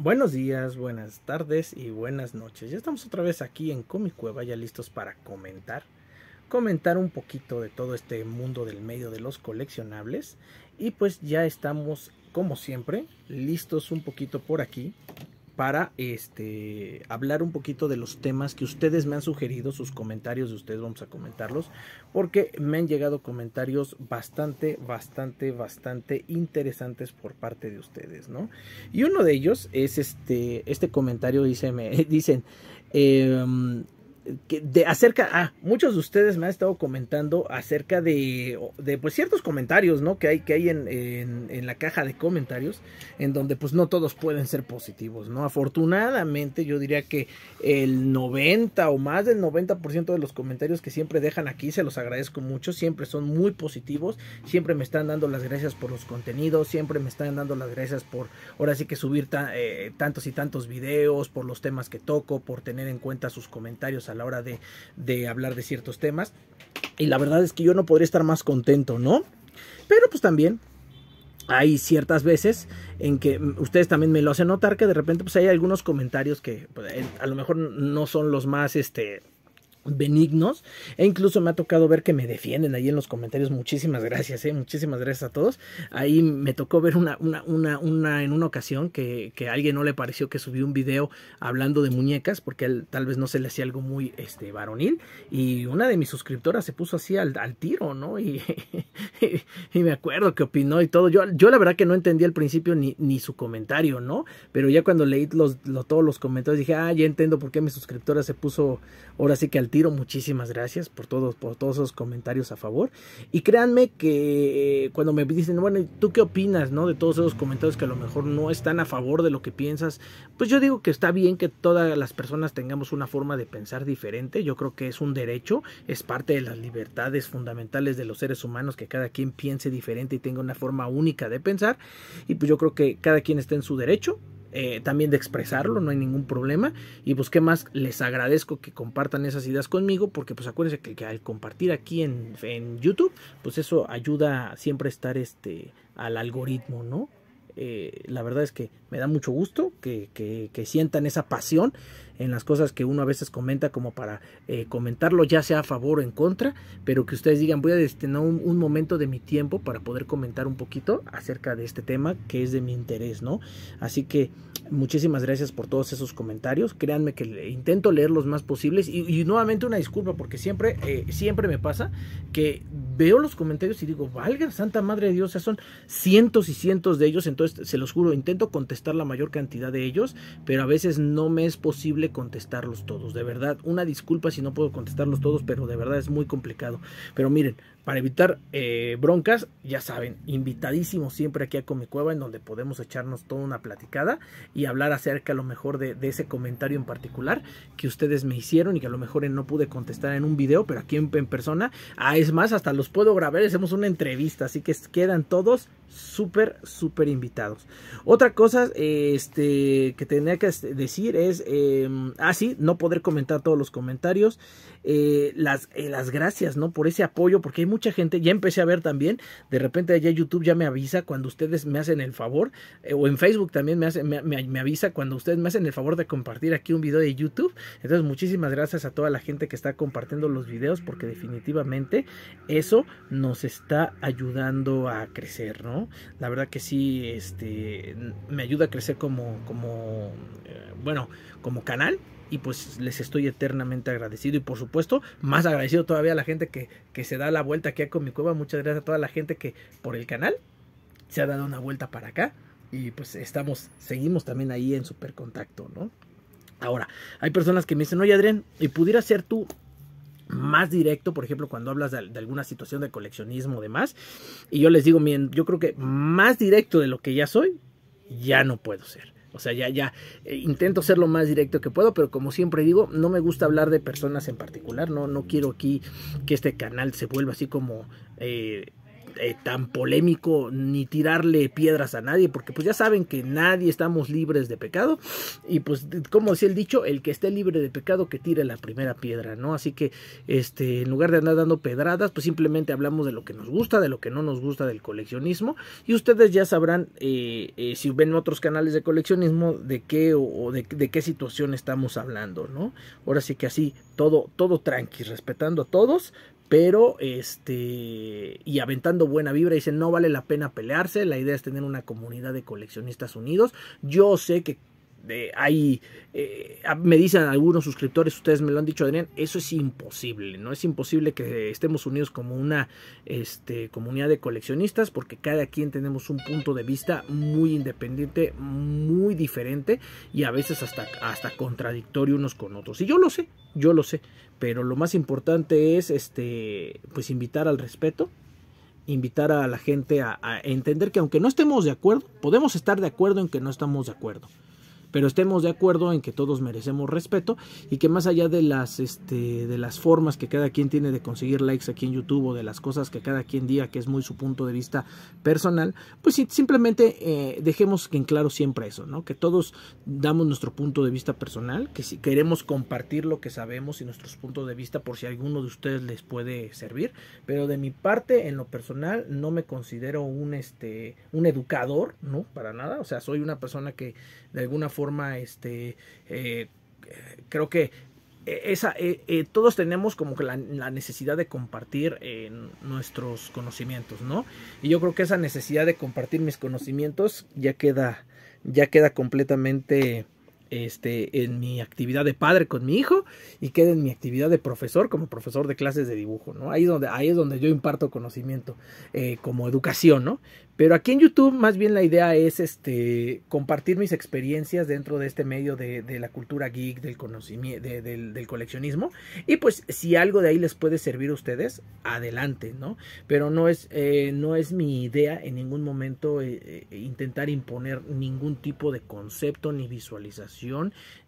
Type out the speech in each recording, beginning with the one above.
Buenos días, buenas tardes y buenas noches. Ya estamos otra vez aquí en Comic Cueva, ya listos para comentar. Comentar un poquito de todo este mundo del medio de los coleccionables. Y pues ya estamos, como siempre, listos un poquito por aquí para este, hablar un poquito de los temas que ustedes me han sugerido, sus comentarios de ustedes vamos a comentarlos, porque me han llegado comentarios bastante, bastante, bastante interesantes por parte de ustedes, ¿no? Y uno de ellos es este, este comentario, dice, me, dicen, em, de acerca, a ah, muchos de ustedes me han estado comentando acerca de, pues ciertos comentarios, ¿no? Que hay, que hay en, la caja de comentarios, en donde pues no todos pueden ser positivos, ¿no? Afortunadamente yo diría que el 90 o más del 90% de los comentarios que siempre dejan aquí, se los agradezco mucho, siempre son muy positivos, siempre me están dando las gracias por los contenidos, siempre me están dando las gracias por ahora sí que subir eh, tantos y tantos videos, por los temas que toco, por tener en cuenta sus comentarios la hora de, hablar de ciertos temas. Y la verdad es que yo no podría estar más contento, ¿no? Pero pues también hay ciertas veces en que ustedes también me lo hacen notar que de repente pues hay algunos comentarios que pues, a lo mejor no son los más este benignos e incluso me ha tocado ver que me defienden ahí en los comentarios muchísimas gracias ¿eh? muchísimas gracias a todos ahí me tocó ver una, una, una, una en una ocasión que, alguien no le pareció que subí un video hablando de muñecas porque tal vez no se le hacía algo muy este varonil y una de mis suscriptoras se puso así al, tiro no y, y, me acuerdo que opinó y todo yo, yo la verdad que no entendí al principio ni, ni su comentario no pero ya cuando leí los, todos los comentarios dije ah ya entiendo por qué mi suscriptora se puso ahora sí que al Muchísimas gracias por todos, por todos esos comentarios a favor. Y créanme que eh, cuando me dicen, bueno, ¿tú qué opinas, no? De todos esos comentarios que a lo mejor no están a favor de lo que piensas. Pues yo digo que está bien que todas las personas tengamos una forma de pensar diferente. Yo creo que es un derecho, es parte de las libertades fundamentales de los seres humanos que cada quien piense diferente y tenga una forma única de pensar. Y pues yo creo que cada quien está en su derecho eh, también de expresarlo, no hay ningún problema. Y pues qué más, les agradezco que compartan esas ideas conmigo, porque pues acuérdense que, al compartir aquí en, YouTube, pues eso ayuda siempre a estar este, al algoritmo, ¿no? Eh, la verdad es que me da mucho gusto que, sientan esa pasión en las cosas que uno a veces comenta como para eh, comentarlo ya sea a favor o en contra, pero que ustedes digan voy a destinar un, momento de mi tiempo para poder comentar un poquito acerca de este tema que es de mi interés, ¿no? Así que muchísimas gracias por todos esos comentarios, créanme que intento leer los más posibles y, nuevamente una disculpa porque siempre, eh, siempre me pasa que veo los comentarios y digo, valga Santa Madre de Dios, son cientos y cientos de ellos, entonces se los juro, intento contestar la mayor cantidad de ellos, pero a veces no me es posible contestarlos todos. De verdad, una disculpa si no puedo contestarlos todos, pero de verdad es muy complicado. Pero miren, para evitar eh, broncas, ya saben, invitadísimos siempre aquí a Cueva en donde podemos echarnos toda una platicada y hablar acerca a lo mejor de, ese comentario en particular que ustedes me hicieron y que a lo mejor no pude contestar en un video, pero aquí en, en persona. Ah, es más, hasta los puedo grabar, hacemos una entrevista, así que quedan todos súper, súper invitados. Otra cosa este, que tenía que este, decir es, em, ah, sí, no poder comentar todos los comentarios. Eh, las, eh, las gracias, ¿no? Por ese apoyo, porque hay mucha gente, ya empecé a ver también, de repente allá YouTube ya me avisa cuando ustedes me hacen el favor, eh, o en Facebook también me, hace, me, avisa cuando ustedes me hacen el favor de compartir aquí un video de YouTube. Entonces, muchísimas gracias a toda la gente que está compartiendo los videos, porque definitivamente eso nos está ayudando a crecer, ¿no? La verdad que sí, este, me ayuda a crecer como, como, eh, bueno, como canal y pues les estoy eternamente agradecido y por supuesto más agradecido todavía a la gente que, se da la vuelta aquí con mi cueva. Muchas gracias a toda la gente que por el canal se ha dado una vuelta para acá y pues estamos, seguimos también ahí en super contacto, ¿no? Ahora, hay personas que me dicen, oye Adrián, ¿y pudiera ser tú más directo, por ejemplo, cuando hablas de, alguna situación de coleccionismo o demás, y yo les digo, miren, yo creo que más directo de lo que ya soy, ya no puedo ser. O sea, ya, ya eh, intento ser lo más directo que puedo, pero como siempre digo, no me gusta hablar de personas en particular, no, no quiero aquí que este canal se vuelva así como eh, eh, tan polémico ni tirarle piedras a nadie, porque pues ya saben que nadie estamos libres de pecado y pues como decía el dicho, el que esté libre de pecado que tire la primera piedra, ¿no? Así que este en lugar de andar dando pedradas, pues simplemente hablamos de lo que nos gusta, de lo que no nos gusta del coleccionismo y ustedes ya sabrán eh, eh, si ven otros canales de coleccionismo de qué o, de, de, qué situación estamos hablando, ¿no? Ahora sí que así todo todo tranqui, respetando a todos, pero este y aventando buena vibra dicen no vale la pena pelearse la idea es tener una comunidad de coleccionistas unidos yo sé que de eh, me dicen algunos suscriptores, ustedes me lo han dicho, Adrián, eso es imposible, ¿no? Es imposible que estemos unidos como una este, comunidad de coleccionistas porque cada quien tenemos un punto de vista muy independiente, muy diferente y a veces hasta, hasta contradictorio unos con otros. Y yo lo sé, yo lo sé, pero lo más importante es, este, pues, invitar al respeto, invitar a la gente a entender que aunque no estemos de acuerdo, podemos estar de acuerdo en que no estamos de acuerdo pero estemos de acuerdo en que todos merecemos respeto y que más allá de las, este, de las formas que cada quien tiene de conseguir likes aquí en YouTube o de las cosas que cada quien diga que es muy su punto de vista personal, pues simplemente eh, dejemos en claro siempre eso, ¿no? Que todos damos nuestro punto de vista personal, que si queremos compartir lo que sabemos y nuestros puntos de vista por si alguno de ustedes les puede servir, pero de mi parte en lo personal no me considero un este un educador, ¿no? Para nada, o sea, soy una persona que de alguna forma forma, este, eh, creo que eh, esa, eh, todos tenemos como que la, necesidad de compartir nuestros conocimientos, ¿no? Y yo creo que esa necesidad de compartir mis conocimientos ya queda, ya queda completamente este, en mi actividad de padre con mi hijo y queda en mi actividad de profesor como profesor de clases de dibujo, ¿no? Ahí es donde, ahí es donde yo imparto conocimiento eh, como educación, ¿no? Pero aquí en YouTube más bien la idea es este, compartir mis experiencias dentro de este medio de, la cultura geek, del conocimiento, del, coleccionismo. Y pues si algo de ahí les puede servir a ustedes, adelante, ¿no? Pero no es, eh, no es mi idea en ningún momento eh, intentar imponer ningún tipo de concepto ni visualización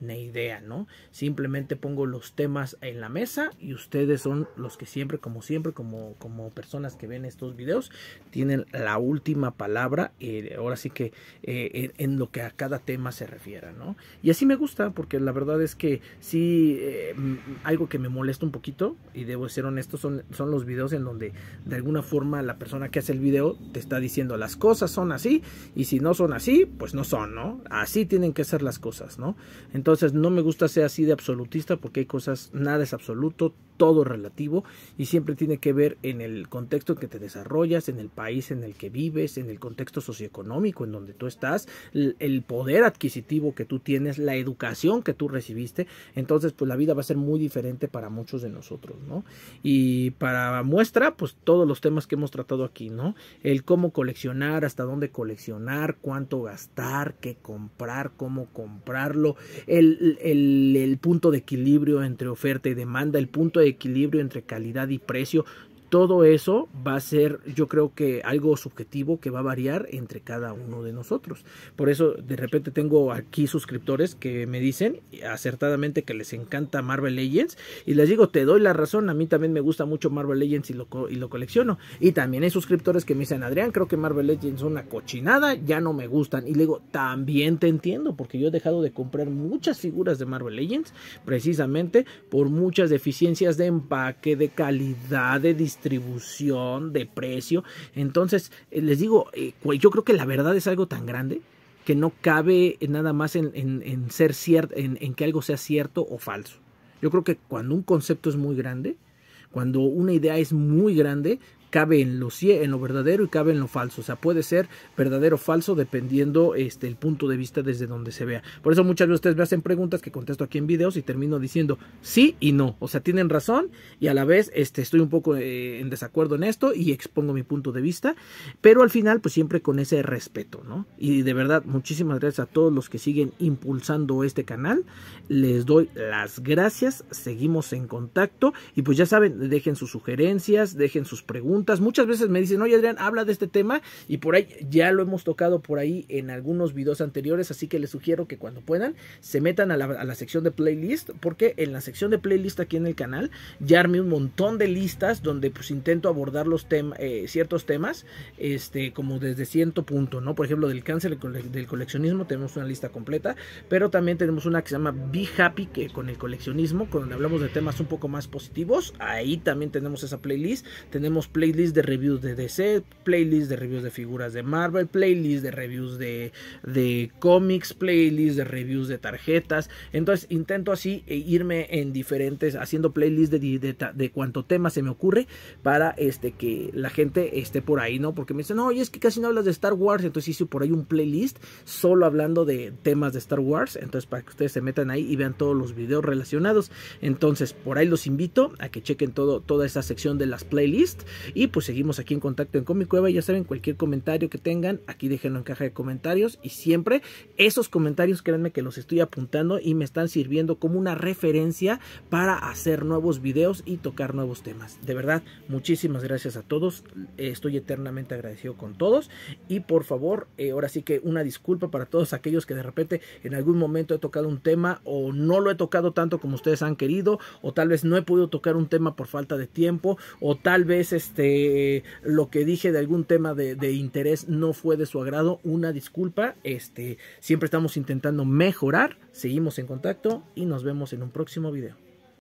ni idea, ¿no? Simplemente pongo los temas en la mesa y ustedes son los que siempre, como siempre, como, como personas que ven estos videos, tienen la última palabra, eh, ahora sí que eh, en, lo que a cada tema se refiera, ¿no? Y así me gusta, porque la verdad es que sí, eh, mm, algo que me molesta un poquito, y debo ser honesto, son, son los videos en donde de alguna forma la persona que hace el video te está diciendo las cosas son así, y si no son así, pues no son, ¿no? Así tienen que ser las cosas. ¿no? Entonces no me gusta ser así de absolutista porque hay cosas, nada es absoluto, todo relativo y siempre tiene que ver en el contexto en que te desarrollas, en el país en el que vives, en el contexto socioeconómico en donde tú estás, el poder adquisitivo que tú tienes, la educación que tú recibiste, entonces pues la vida va a ser muy diferente para muchos de nosotros, ¿no? Y para muestra pues todos los temas que hemos tratado aquí, ¿no? El cómo coleccionar, hasta dónde coleccionar, cuánto gastar, qué comprar, cómo comprarlo, el, el punto de equilibrio entre oferta y demanda, el punto de equilibrio entre calidad y precio, todo eso va a ser, yo creo que algo subjetivo que va a variar entre cada uno de nosotros. Por eso de repente tengo aquí suscriptores que me dicen acertadamente que les encanta Marvel Legends y les digo, te doy la razón, a mí también me gusta mucho Marvel Legends y lo, y lo colecciono. Y también hay suscriptores que me dicen, Adrián, creo que Marvel Legends es una cochinada, ya no me gustan. Y le digo, también te entiendo porque yo he dejado de comprar muchas figuras de Marvel Legends precisamente por muchas deficiencias de empaque, de calidad, de distancia distribución, de precio. Entonces, eh, les digo, eh, yo creo que la verdad es algo tan grande que no cabe nada más en, ser cierto, en que algo sea cierto o falso. Yo creo que cuando un concepto es muy grande, cuando una idea es muy grande, cabe en lo, en lo verdadero y cabe en lo falso. O sea, puede ser verdadero o falso dependiendo este, el punto de vista desde donde se vea. Por eso muchas veces ustedes me hacen preguntas que contesto aquí en videos y termino diciendo sí y no. O sea, tienen razón y a la vez este, estoy un poco eh, en desacuerdo en esto y expongo mi punto de vista. Pero al final, pues siempre con ese respeto, ¿no? Y de verdad, muchísimas gracias a todos los que siguen impulsando este canal. Les doy las gracias. Seguimos en contacto y pues ya saben, dejen sus sugerencias, dejen sus preguntas Muchas veces me dicen, oye Adrián, habla de este tema y por ahí ya lo hemos tocado por ahí en algunos videos anteriores, así que les sugiero que cuando puedan se metan a la, sección de playlist, porque en la sección de playlist aquí en el canal ya armé un montón de listas donde pues intento abordar los temas eh, ciertos temas, este, como desde cierto punto, ¿no? Por ejemplo, del cáncer del coleccionismo tenemos una lista completa, pero también tenemos una que se llama Be Happy, que con el coleccionismo, cuando hablamos de temas un poco más positivos, ahí también tenemos esa playlist, tenemos playlist playlist de reviews de DC, playlist de reviews de figuras de Marvel, playlist de reviews de, de cómics, playlist de reviews de tarjetas. Entonces intento así eh, irme en diferentes, haciendo playlist de, de, cuanto tema se me ocurre para este, que la gente esté por ahí, ¿no? Porque me dicen, no, oye, es que casi no hablas de Star Wars, entonces hice por ahí un playlist solo hablando de temas de Star Wars, entonces para que ustedes se metan ahí y vean todos los videos relacionados. Entonces por ahí los invito a que chequen todo, toda esa sección de las playlists y pues seguimos aquí en contacto en Comic Cueva. Ya saben, cualquier comentario que tengan, aquí déjenlo en caja de comentarios. Y siempre esos comentarios, créanme que los estoy apuntando y me están sirviendo como una referencia para hacer nuevos videos y tocar nuevos temas. De verdad, muchísimas gracias a todos. Estoy eternamente agradecido con todos. Y por favor, eh, ahora sí que una disculpa para todos aquellos que de repente en algún momento he tocado un tema o no lo he tocado tanto como ustedes han querido. O tal vez no he podido tocar un tema por falta de tiempo. O tal vez este eh, lo que dije de algún tema de, de, interés no fue de su agrado, una disculpa, este, siempre estamos intentando mejorar, seguimos en contacto y nos vemos en un próximo video.